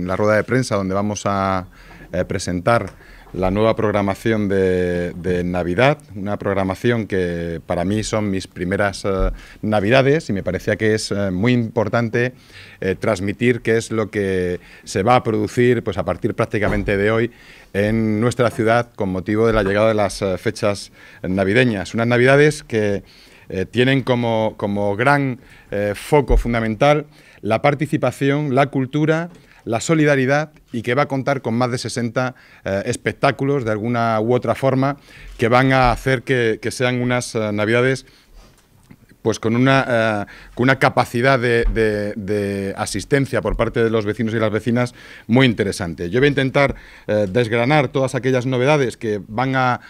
...en la rueda de prensa donde vamos a eh, presentar la nueva programación de, Navidad, una programación que para mí son mis primeras eh, Navidades y me parecía que es eh, muy importante transmitir qué es lo que se va a producir pues, a partir prácticamente de hoy en nuestra ciudad con motivo de la llegada de las fechas navideñas. Unas Navidades que tienen como, como gran foco fundamental la participación, la cultura, la solidaridad y que va a contar con más de 60 eh, espectáculos de alguna u otra forma que van a hacer que, sean unas eh, navidades pues con una, eh, capacidad de, asistencia por parte de los vecinos y las vecinas muy interesante. Yo voy a intentar eh, desgranar todas aquellas novedades que van a,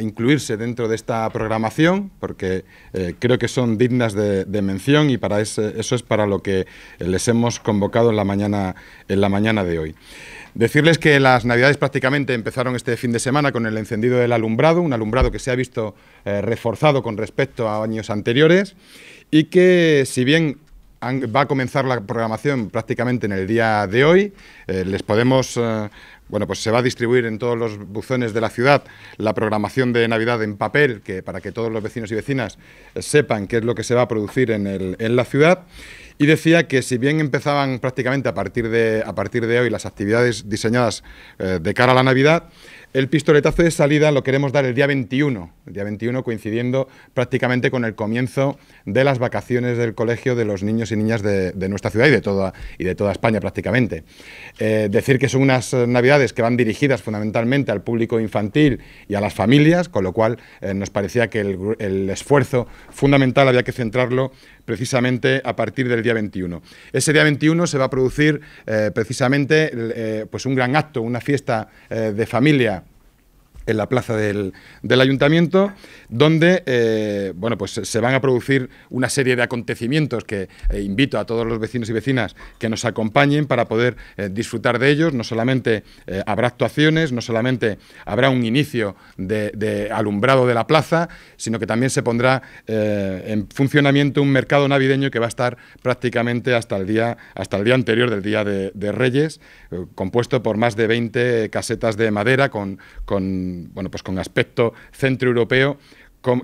incluirse dentro de esta programación, porque eh, creo que son dignas de, mención y para eso es para lo que les hemos convocado en la mañana, en la mañana de hoy. Decirles que las navidades prácticamente empezaron este fin de semana con el encendido del alumbrado, un alumbrado que se ha visto eh, reforzado con respecto a años anteriores y que si bien va a comenzar la programación prácticamente en el día de hoy. Eh, les podemos, eh, bueno, pues se va a distribuir en todos los buzones de la ciudad la programación de Navidad en papel, que para que todos los vecinos y vecinas sepan qué es lo que se va a producir en la ciudad y decía que si bien empezaban prácticamente a partir de, a partir de hoy las actividades diseñadas eh, de cara a la Navidad, el pistoletazo de salida lo queremos dar el día 21, el día 21 coincidiendo prácticamente con el comienzo de las vacaciones del colegio de los niños y niñas de, nuestra ciudad y de toda, y de toda España prácticamente. Eh, decir que son unas navidades que van dirigidas fundamentalmente al público infantil y a las familias, con lo cual eh, nos parecía que el, el esfuerzo fundamental había que centrarlo precisamente a partir del día 21. Ese día 21 se va a producir eh, precisamente eh, pues un gran acto, una fiesta eh, de familia en la plaza del, ayuntamiento, donde eh, bueno, pues se van a producir una serie de acontecimientos que eh, invito a todos los vecinos y vecinas que nos acompañen para poder eh, disfrutar de ellos. No solamente habrá actuaciones, no solamente habrá un inicio de, alumbrado de la plaza, sino que también se pondrá en funcionamiento un mercado navideño que va a estar prácticamente hasta el día, hasta el día anterior del Día de, Reyes, compuesto por más de 20 casetas de madera con, con bueno, pues con aspecto centroeuropeo,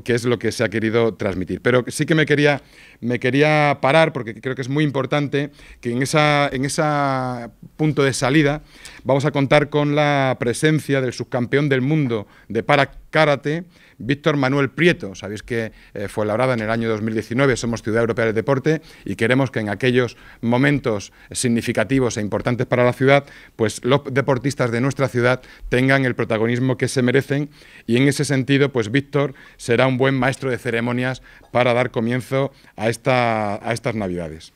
que es lo que se ha querido transmitir. Pero sí que me quería, me quería parar, porque creo que es muy importante, que en ese en punto de salida vamos a contar con la presencia del subcampeón del mundo de para Karate, Víctor Manuel Prieto. Sabéis que eh, fue labrada en el año 2019, somos Ciudad Europea del Deporte y queremos que en aquellos momentos significativos e importantes para la ciudad, pues los deportistas de nuestra ciudad tengan el protagonismo que se merecen y en ese sentido, pues Víctor será un buen maestro de ceremonias para dar comienzo a, a estas Navidades.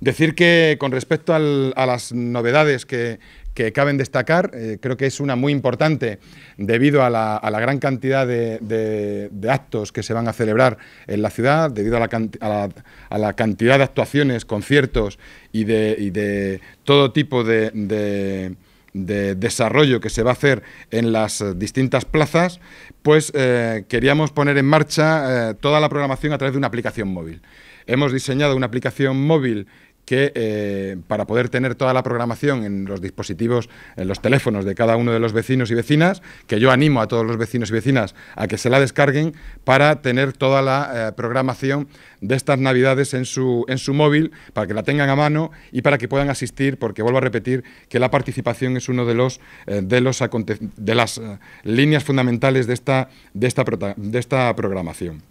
Decir que con respecto a las novedades que, que caben destacar. Eh, creo que es una muy importante debido a la, gran cantidad de, actos que se van a celebrar en la ciudad, debido a la, cantidad de actuaciones, conciertos y de, todo tipo de desarrollo que se va a hacer en las distintas plazas, pues eh, queríamos poner en marcha eh, toda la programación a través de una aplicación móvil. Hemos diseñado una aplicación móvil que eh, para poder tener toda la programación en los dispositivos, en los teléfonos de cada uno de los vecinos y vecinas, que yo animo a todos los vecinos y vecinas a que se la descarguen para tener toda la eh, programación de estas navidades en su, en su móvil, para que la tengan a mano y para que puedan asistir, porque vuelvo a repetir que la participación es uno de los eh, de los de las líneas fundamentales de de esta, de esta programación.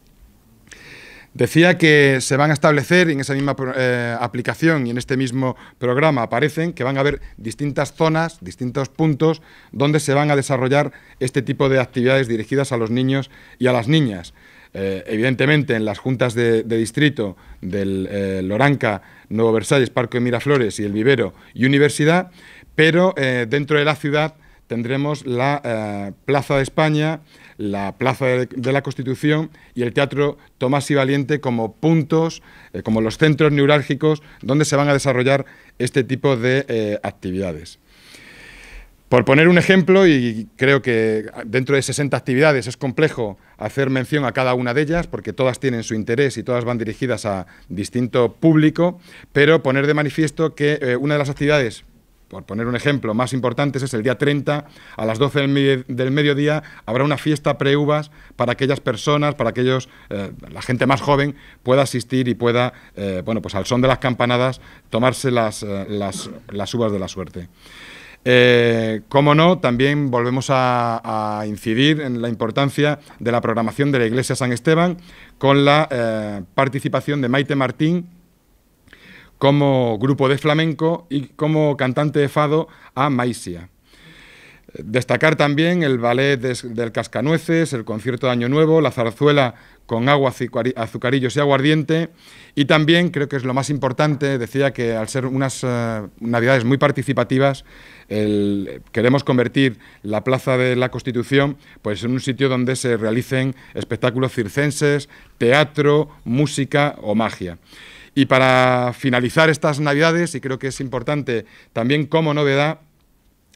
Decía que se van a establecer en esa misma eh, aplicación y en este mismo programa aparecen que van a haber distintas zonas, distintos puntos donde se van a desarrollar este tipo de actividades dirigidas a los niños y a las niñas. Eh, evidentemente en las juntas de, distrito del eh, Loranca, Nuevo Versalles, Parque de Miraflores y el Vivero y Universidad, pero dentro de la ciudad tendremos la eh, Plaza de España, la Plaza de, la Constitución y el Teatro Tomás y Valiente como puntos, eh, como los centros neurálgicos donde se van a desarrollar este tipo de eh, actividades. Por poner un ejemplo, y creo que dentro de 60 actividades es complejo hacer mención a cada una de ellas, porque todas tienen su interés y todas van dirigidas a distinto público, pero poner de manifiesto que una de las actividades por poner un ejemplo, más importante es el día 30, a las 12 del, mediodía habrá una fiesta pre-uvas para aquellas personas, para aquellos, eh, la gente más joven pueda asistir y pueda, eh, bueno, pues al son de las campanadas, tomarse las, eh, las, uvas de la suerte. Eh, como no, también volvemos a, incidir en la importancia de la programación de la Iglesia San Esteban con la participación de Maite Martín como grupo de flamenco y como cantante de fado a Maisia. Destacar también el ballet del Cascanueces, el concierto de Año Nuevo, la zarzuela con agua, azucarillos y aguardiente. Y también, creo que es lo más importante, decía que al ser unas eh, navidades muy participativas, queremos convertir la Plaza de la Constitución pues, en un sitio donde se realicen espectáculos circenses, teatro, música o magia. Y para finalizar estas Navidades, y creo que es importante también como novedad,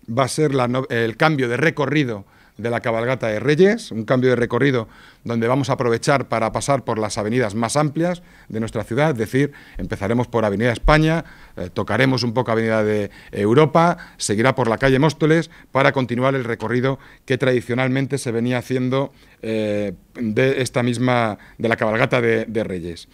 va a ser el cambio de recorrido de la cabalgata de Reyes, un cambio de recorrido donde vamos a aprovechar para pasar por las avenidas más amplias de nuestra ciudad, es decir, empezaremos por Avenida España, eh, tocaremos un poco Avenida de Europa, seguirá por la calle Móstoles para continuar el recorrido que tradicionalmente se venía haciendo eh, de esta misma, de la cabalgata de Reyes.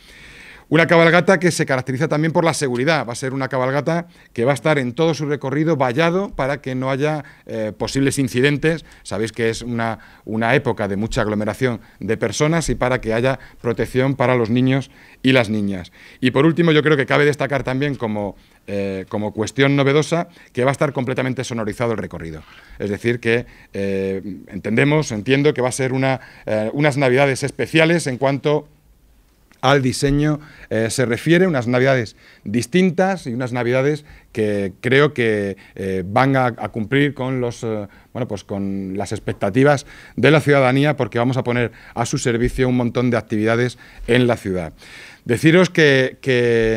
Una cabalgata que se caracteriza también por la seguridad. Va a ser una cabalgata que va a estar en todo su recorrido vallado para que no haya eh, posibles incidentes. Sabéis que es una, una época de mucha aglomeración de personas y para que haya protección para los niños y las niñas. Y por último, yo creo que cabe destacar también como eh, como cuestión novedosa que va a estar completamente sonorizado el recorrido. Es decir, que eh, entendemos, entiendo que va a ser unas navidades especiales en cuanto al diseño eh, se refiere, unas navidades distintas y unas navidades que creo que eh, van a, cumplir con los eh, bueno pues con las expectativas de la ciudadanía porque vamos a poner a su servicio un montón de actividades en la ciudad. Deciros que,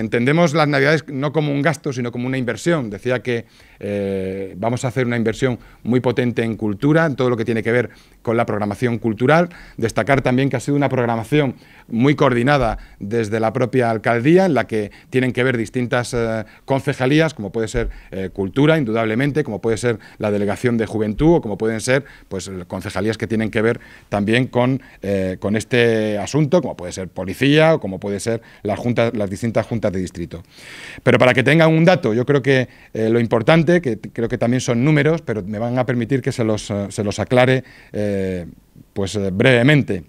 entendemos las navidades no como un gasto, sino como una inversión. Decía que eh, vamos a hacer una inversión muy potente en cultura, en todo lo que tiene que ver con la programación cultural. Destacar también que ha sido una programación muy coordinada desde la propia alcaldía, en la que tienen que ver distintas concejalías, como puede ser eh, cultura, indudablemente, como puede ser la delegación de juventud o como pueden ser pues concejalías que tienen que ver también con, eh, este asunto, como puede ser policía o como puede ser las, juntas, las distintas juntas de distrito. Pero para que tengan un dato, yo creo que eh, lo importante, que creo que también son números, pero me van a permitir que se los, se los aclare pues brevemente.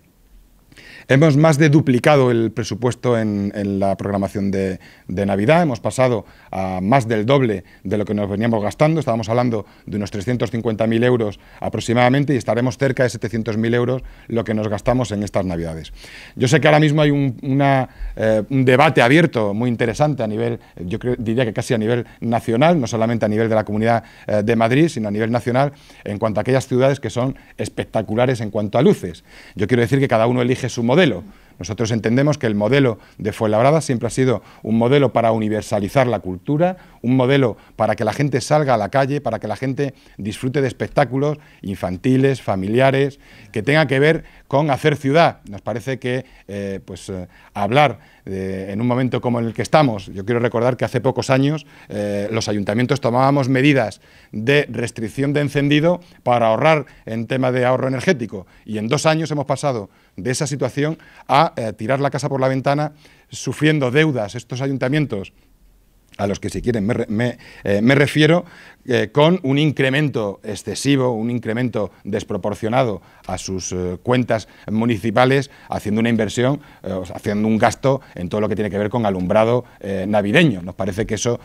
Hemos más de duplicado el presupuesto en, la programación de, Navidad, hemos pasado a más del doble de lo que nos veníamos gastando, estábamos hablando de unos 350.000 euros aproximadamente y estaremos cerca de 700.000 euros lo que nos gastamos en estas Navidades. Yo sé que ahora mismo hay un, eh, debate abierto muy interesante a nivel, yo diría que casi a nivel nacional, no solamente a nivel de la comunidad eh, de Madrid, sino a nivel nacional, en cuanto a aquellas ciudades que son espectaculares en cuanto a luces. Yo quiero decir que cada uno elige su modelo, nosotros entendemos que el modelo de Fuenlabrada siempre ha sido un modelo para universalizar la cultura, un modelo para que la gente salga a la calle, para que la gente disfrute de espectáculos infantiles, familiares, que tenga que ver con hacer ciudad. Nos parece que eh, pues, eh, hablar eh, en un momento como en el que estamos, yo quiero recordar que hace pocos años los ayuntamientos tomábamos medidas de restricción de encendido para ahorrar en tema de ahorro energético y en dos años hemos pasado de esa situación a tirar la casa por la ventana sufriendo deudas estos ayuntamientos a los que si quieren me, eh, me refiero eh, con un incremento excesivo, un incremento desproporcionado a sus eh, cuentas municipales, haciendo una inversión, eh, haciendo un gasto en todo lo que tiene que ver con alumbrado navideño. Nos parece que eso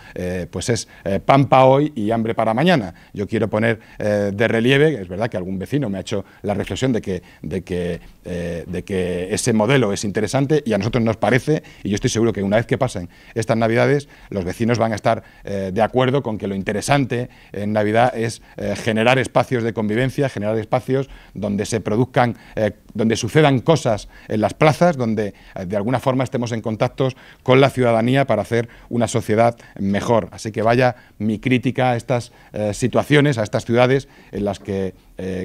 pues es pampa hoy y hambre para mañana. Yo quiero poner de relieve, es verdad que algún vecino me ha hecho la reflexión de que, de que, de que ese modelo es interesante y a nosotros nos parece, y yo estoy seguro que una vez que pasen estas navidades, los vecinos van a estar de acuerdo con que lo interesante en Navidad es eh, generar espacios de convivencia, generar espacios donde se produzcan, eh, donde sucedan cosas en las plazas, donde eh, de alguna forma estemos en contactos con la ciudadanía para hacer una sociedad mejor. Así que vaya mi crítica a estas situaciones, a estas ciudades en las que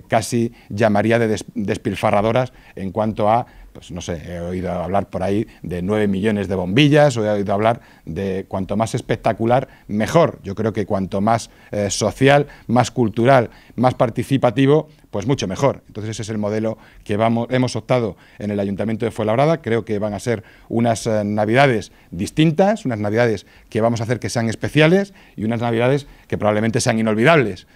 casi llamaría de despilfarradoras en cuanto a pues no sé, he oído hablar por ahí de nueve millones de bombillas, o he oído hablar de cuanto más espectacular, mejor. Yo creo que cuanto más eh, social, más cultural, más participativo, pues mucho mejor. Entonces ese es el modelo que vamos, hemos optado en el Ayuntamiento de Fuenlabrada. Creo que van a ser unas eh, navidades distintas, unas navidades que vamos a hacer que sean especiales y unas navidades que probablemente sean inolvidables.